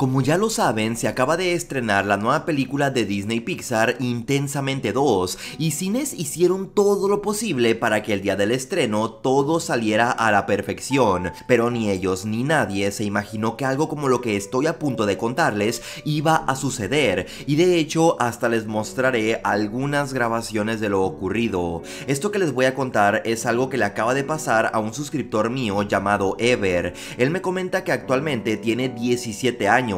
Como ya lo saben, se acaba de estrenar la nueva película de Disney Pixar Intensamente 2 y Cines hicieron todo lo posible para que el día del estreno todo saliera a la perfección, pero ni ellos ni nadie se imaginó que algo como lo que estoy a punto de contarles iba a suceder y de hecho hasta les mostraré algunas grabaciones de lo ocurrido. Esto que les voy a contar es algo que le acaba de pasar a un suscriptor mío llamado Ever. Él me comenta que actualmente tiene 17 años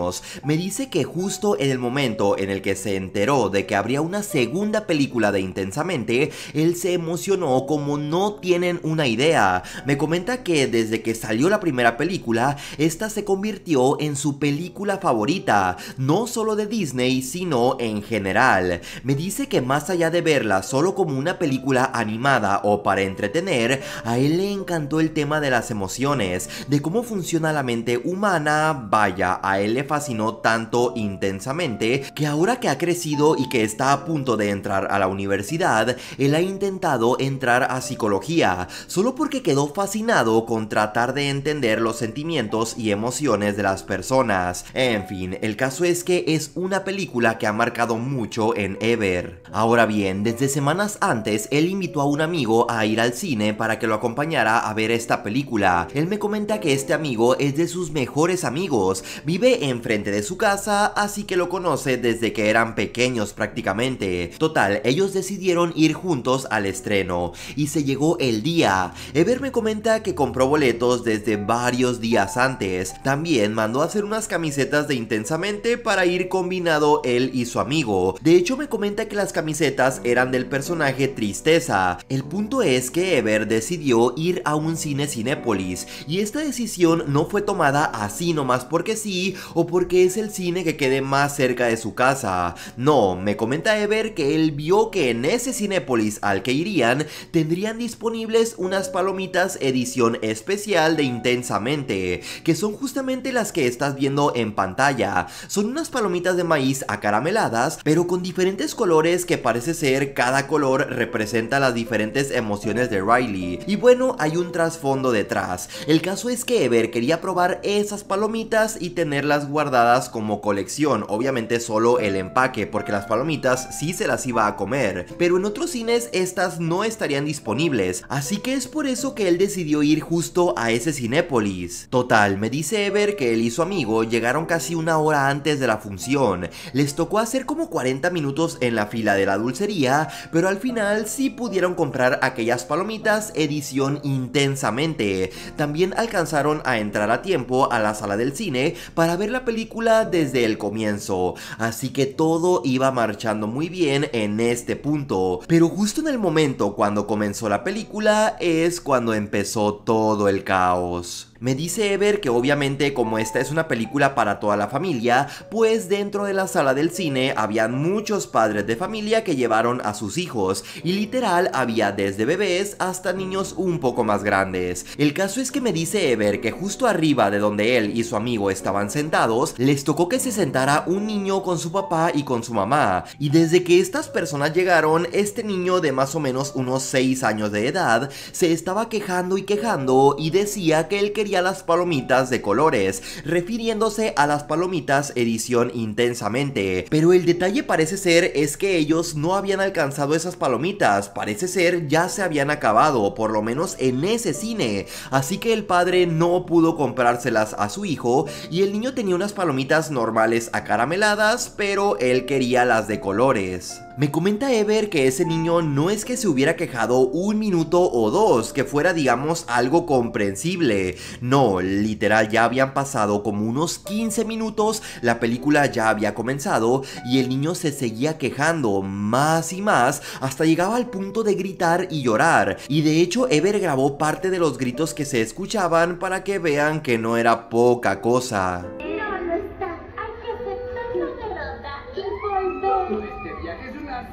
me dice que justo en el momento en el que se enteró de que habría una segunda película de Intensamente, él se emocionó como no tienen una idea. Me comenta que desde que salió la primera película, esta se convirtió en su película favorita, no solo de Disney, sino en general. Me dice que más allá de verla solo como una película animada o para entretener, a él le encantó el tema de las emociones, de cómo funciona la mente humana, vaya, a él fascinó tanto intensamente que ahora que ha crecido y que está a punto de entrar a la universidad, él ha intentado entrar a psicología, solo porque quedó fascinado con tratar de entender los sentimientos y emociones de las personas. En fin, el caso es que es una película que ha marcado mucho en Ever. Ahora bien, desde semanas antes, él invitó a un amigo a ir al cine para que lo acompañara a ver esta película. Él me comenta que este amigo es de sus mejores amigos, vive en frente de su casa, así que lo conoce desde que eran pequeños prácticamente. Total, ellos decidieron ir juntos al estreno y se llegó el día. Ever me comenta que compró boletos desde varios días antes. También mandó a hacer unas camisetas de intensamente para ir combinado él y su amigo. De hecho me comenta que las camisetas eran del personaje Tristeza. El punto es que Ever decidió ir a un cine Cinepolis y esta decisión no fue tomada así nomás porque sí porque es el cine que quede más cerca de su casa. No, me comenta Ever que él vio que en ese Cinépolis al que irían tendrían disponibles unas palomitas edición especial de Intensamente, que son justamente las que estás viendo en pantalla. Son unas palomitas de maíz acarameladas, pero con diferentes colores que parece ser cada color representa las diferentes emociones de Riley. Y bueno, hay un trasfondo detrás. El caso es que Ever quería probar esas palomitas y tenerlas guardadas como colección, obviamente solo el empaque, porque las palomitas sí se las iba a comer, pero en otros cines estas no estarían disponibles, así que es por eso que él decidió ir justo a ese Cinépolis. Total, me dice Ever que él y su amigo llegaron casi una hora antes de la función, les tocó hacer como 40 minutos en la fila de la dulcería, pero al final sí pudieron comprar aquellas palomitas edición intensamente. También alcanzaron a entrar a tiempo a la sala del cine para ver la película desde el comienzo, así que todo iba marchando muy bien en este punto, pero justo en el momento cuando comenzó la película es cuando empezó todo el caos. Me dice Ever que obviamente como esta es una película para toda la familia, pues dentro de la sala del cine habían muchos padres de familia que llevaron a sus hijos y literal había desde bebés hasta niños un poco más grandes. El caso es que me dice Ever que justo arriba de donde él y su amigo estaban sentados, les tocó que se sentara un niño con su papá y con su mamá, y desde que estas personas llegaron, este niño de más o menos unos 6 años de edad se estaba quejando y quejando y decía que él quería las palomitas de colores, refiriéndose a las palomitas edición intensamente. Pero el detalle parece ser es que ellos no habían alcanzado esas palomitas, parece ser ya se habían acabado, por lo menos en ese cine, así que el padre no pudo comprárselas a su hijo y el niño tenía unas palomitas normales acarameladas, pero él quería las de colores. Me comenta Ever que ese niño no es que se hubiera quejado un minuto o dos, que fuera digamos algo comprensible. No, literal ya habían pasado como unos 15 minutos, la película ya había comenzado y el niño se seguía quejando más y más hasta llegaba al punto de gritar y llorar. Y de hecho Ever grabó parte de los gritos que se escuchaban para que vean que no era poca cosa.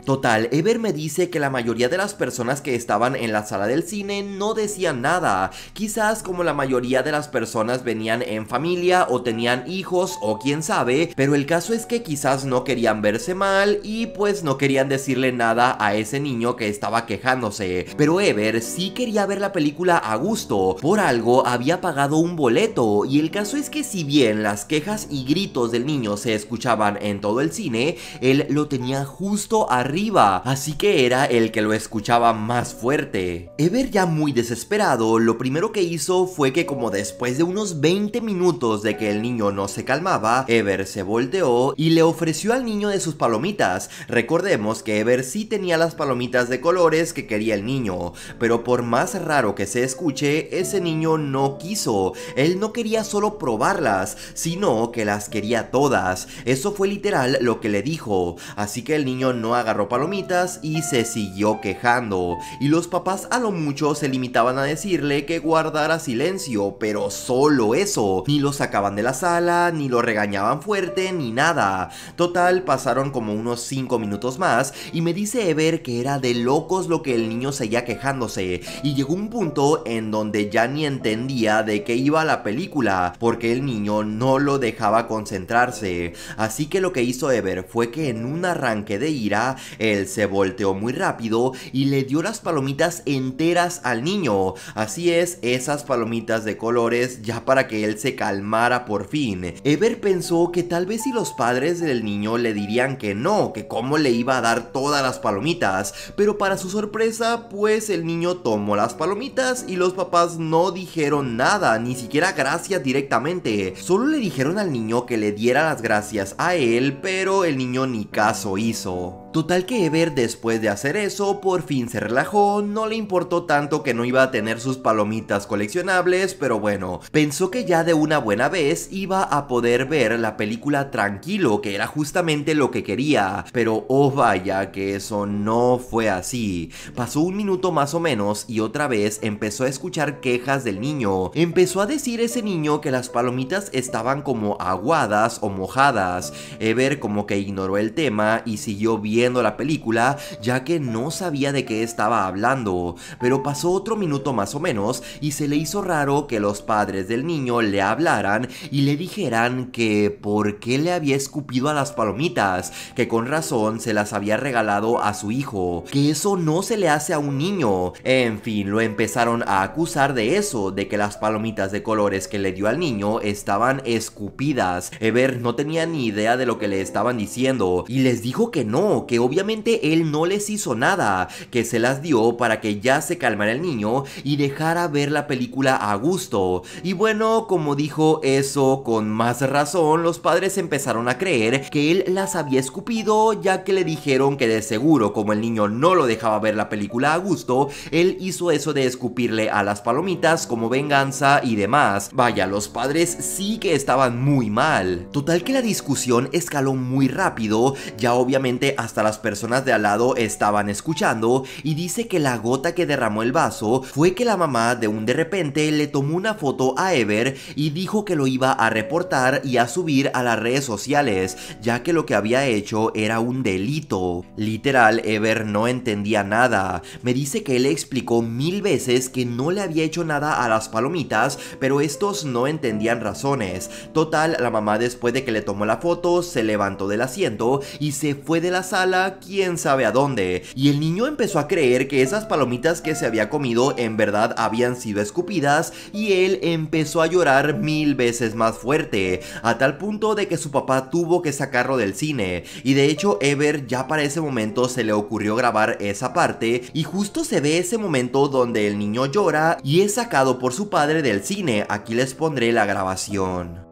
Total, Ever me dice que la mayoría de las personas que estaban en la sala del cine no decían nada, quizás como la mayoría de las personas venían en familia o tenían hijos o quién sabe, pero el caso es que quizás no querían verse mal y pues no querían decirle nada a ese niño que estaba quejándose, pero Ever sí quería ver la película a gusto, por algo había pagado un boleto y el caso es que si bien las quejas y gritos del niño se escuchaban en todo el cine, él lo tenía justo arriba así que era el que lo escuchaba más fuerte. Ever ya muy desesperado, lo primero que hizo fue que como después de unos 20 minutos de que el niño no se calmaba, Ever se volteó y le ofreció al niño de sus palomitas. Recordemos que Ever sí tenía las palomitas de colores que quería el niño, pero por más raro que se escuche, ese niño no quiso. Él no quería solo probarlas, sino que las quería todas. Eso fue literal lo que le dijo, así que el niño no agarró palomitas y se siguió quejando, y los papás a lo mucho se limitaban a decirle que guardara silencio, pero solo eso, ni lo sacaban de la sala, ni lo regañaban fuerte, ni nada. Total, pasaron como unos 5 minutos más y me dice Ever que era de locos lo que el niño seguía quejándose, y llegó un punto en donde ya ni entendía de qué iba la película, porque el niño no lo dejaba concentrarse. Así que lo que hizo Ever fue que en un arranque de ira, él se volteó muy rápido y le dio las palomitas enteras al niño. Así es, esas palomitas de colores ya para que él se calmara por fin. Ever pensó que tal vez si los padres del niño le dirían que no, que cómo le iba a dar todas las palomitas, pero para su sorpresa, pues el niño tomó las palomitas y los papás no dijeron nada, ni siquiera gracias directamente. Solo le dijeron al niño que le diera las gracias a él, pero el niño ni caso hizo. Total que Ever después de hacer eso por fin se relajó, no le importó tanto que no iba a tener sus palomitas coleccionables, pero bueno, pensó que ya de una buena vez iba a poder ver la película tranquilo, que era justamente lo que quería, pero oh vaya que eso no fue así. Pasó un minuto más o menos y otra vez empezó a escuchar quejas del niño, empezó a decir ese niño que las palomitas estaban como aguadas o mojadas, Ever como que ignoró el tema y siguió viendo la película, ya que no sabía de qué estaba hablando, pero pasó otro minuto más o menos y se le hizo raro que los padres del niño le hablaran y le dijeran que por qué le había escupido a las palomitas, que con razón se las había regalado a su hijo, que eso no se le hace a un niño. En fin, lo empezaron a acusar de eso, de que las palomitas de colores que le dio al niño estaban escupidas. Ever no tenía ni idea de lo que le estaban diciendo y les dijo que no, que obviamente él no les hizo nada, que se las dio para que ya se calmara el niño y dejara ver la película a gusto. Y bueno, como dijo eso con más razón, los padres empezaron a creer que él las había escupido ya que le dijeron que de seguro como el niño no lo dejaba ver la película a gusto, él hizo eso de escupirle a las palomitas como venganza y demás. Vaya, los padres sí que estaban muy mal. Total que la discusión escaló muy rápido, ya obviamente hasta las personas de al lado estaban escuchando y dice que la gota que derramó el vaso fue que la mamá de un de repente le tomó una foto a Ever y dijo que lo iba a reportar y a subir a las redes sociales, ya que lo que había hecho era un delito. Literal, Ever no entendía nada. Me dice que él explicó mil veces que no le había hecho nada a las palomitas, pero estos no entendían razones. Total, la mamá después de que le tomó la foto, se levantó del asiento y se fue de la sala quién sabe a dónde, y el niño empezó a creer que esas palomitas que se había comido en verdad habían sido escupidas y él empezó a llorar mil veces más fuerte, a tal punto de que su papá tuvo que sacarlo del cine, y de hecho Ever ya para ese momento se le ocurrió grabar esa parte y justo se ve ese momento donde el niño llora y es sacado por su padre del cine, aquí les pondré la grabación.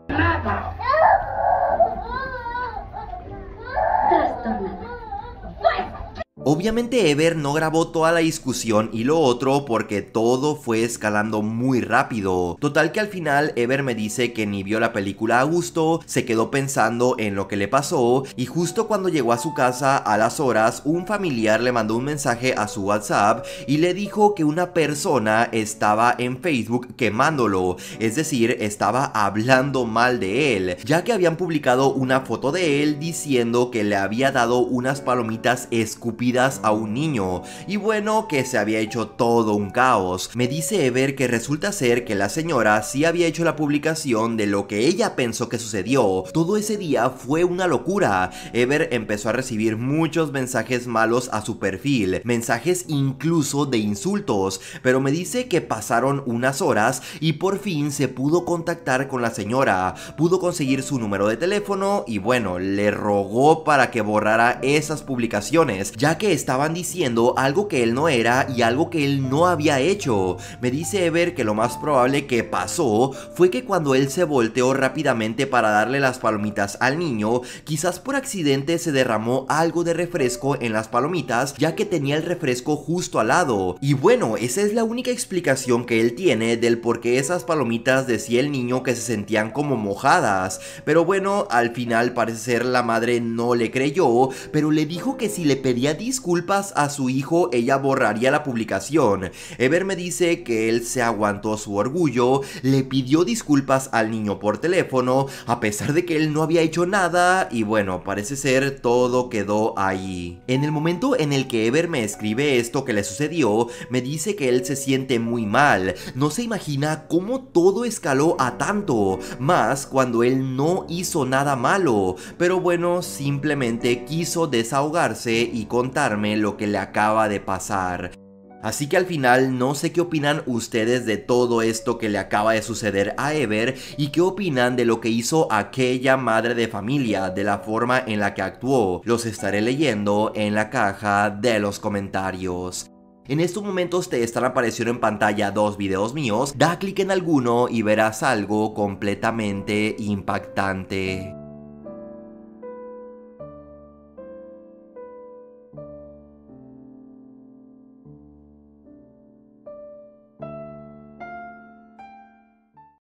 Obviamente Ever no grabó toda la discusión y lo otro porque todo fue escalando muy rápido. Total que al final Ever me dice que ni vio la película a gusto, se quedó pensando en lo que le pasó y justo cuando llegó a su casa a las horas un familiar le mandó un mensaje a su WhatsApp y le dijo que una persona estaba en Facebook quemándolo, es decir, estaba hablando mal de él, ya que habían publicado una foto de él diciendo que le había dado unas palomitas escupidas a un niño, y bueno que se había hecho todo un caos. Me dice Ever que resulta ser que la señora sí había hecho la publicación de lo que ella pensó que sucedió. Todo ese día fue una locura. Ever empezó a recibir muchos mensajes malos a su perfil, mensajes incluso de insultos, pero me dice que pasaron unas horas y por fin se pudo contactar con la señora, pudo conseguir su número de teléfono y bueno, le rogó para que borrara esas publicaciones, ya que estaban diciendo algo que él no era y algo que él no había hecho. Me dice Ever que lo más probable que pasó fue que cuando él se volteó rápidamente para darle las palomitas al niño, quizás por accidente se derramó algo de refresco en las palomitas ya que tenía el refresco justo al lado. Y bueno, esa es la única explicación que él tiene del por qué esas palomitas decía el niño que se sentían como mojadas. Pero bueno, al final parece ser la madre no le creyó, pero le dijo que si le pedía disculpas disculpas a su hijo, ella borraría la publicación. Ever me dice que él se aguantó su orgullo, le pidió disculpas al niño por teléfono, a pesar de que él no había hecho nada, y bueno, parece ser todo quedó ahí. En el momento en el que Ever me escribe esto que le sucedió, me dice que él se siente muy mal, no se imagina cómo todo escaló a tanto, más cuando él no hizo nada malo, pero bueno, simplemente quiso desahogarse y contar lo que le acaba de pasar. Así que al final no sé qué opinan ustedes de todo esto que le acaba de suceder a Ever y qué opinan de lo que hizo aquella madre de familia, de la forma en la que actuó. Los estaré leyendo en la caja de los comentarios. En estos momentos te están apareciendo en pantalla dos videos míos, da clic en alguno y verás algo completamente impactante.